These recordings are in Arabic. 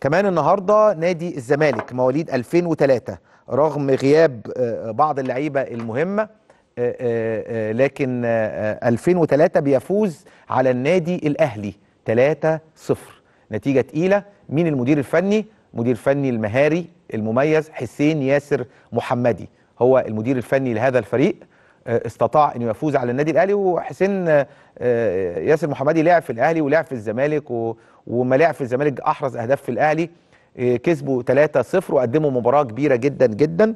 كمان النهارده نادي الزمالك مواليد 2003 رغم غياب آه، آه، بعض اللعيبه المهمه آه، لكن 2003 بيفوز على النادي الاهلي 3-0 نتيجه تقيله مين المدير الفني مدير فني المهاري المميز حسين ياسر محمدي هو المدير الفني لهذا الفريق آه، استطاع انه يفوز على النادي الاهلي وحسين آه، آه، ياسر محمدي لعب في الاهلي ولعب في الزمالك وما لعب في الزمالك احرز اهداف في الاهلي كسبوا 3-0 وقدموا مباراه كبيره جدا جدا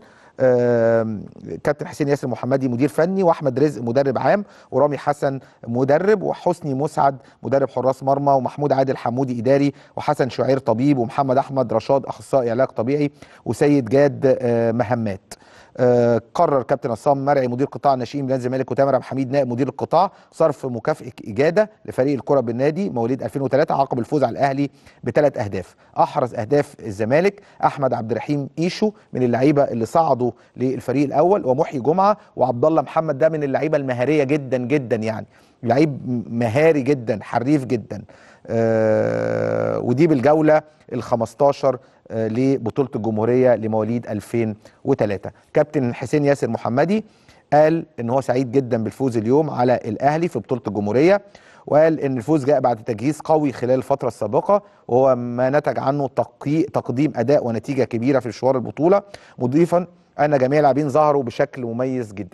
كابتن حسين ياسر محمدي مدير فني واحمد رزق مدرب عام ورامي حسن مدرب وحسني مسعد مدرب حراس مرمى ومحمود عادل حمودي اداري وحسن شعير طبيب ومحمد احمد رشاد اخصائي علاج طبيعي وسيد جاد مهمات آه، قرر كابتن عصام مرعي مدير قطاع الناشئين بنادي الزمالك وتامر عبد الحميد نائب مدير القطاع صرف مكافئه اجاده لفريق الكره بالنادي مواليد 2003 عقب الفوز على الاهلي بثلاث اهداف احرز اهداف الزمالك احمد عبد الرحيم ايشو من اللعيبه اللي صعدوا للفريق الاول ومحي جمعه وعبد الله محمد ده من اللعيبه المهاريه جدا جدا يعني لعيب مهاري جدا حريف جدا آه، ودي بالجوله ال 15 آه، لبطوله الجمهوريه لمواليد 2003 كابتن حسين ياسر محمدي قال ان هو سعيد جدا بالفوز اليوم على الاهلي في بطوله الجمهوريه وقال ان الفوز جاء بعد تجهيز قوي خلال الفتره السابقه وهو ما نتج عنه تقديم اداء ونتيجه كبيره في مشوار البطوله مضيفا ان جميع اللاعبين ظهروا بشكل مميز جدا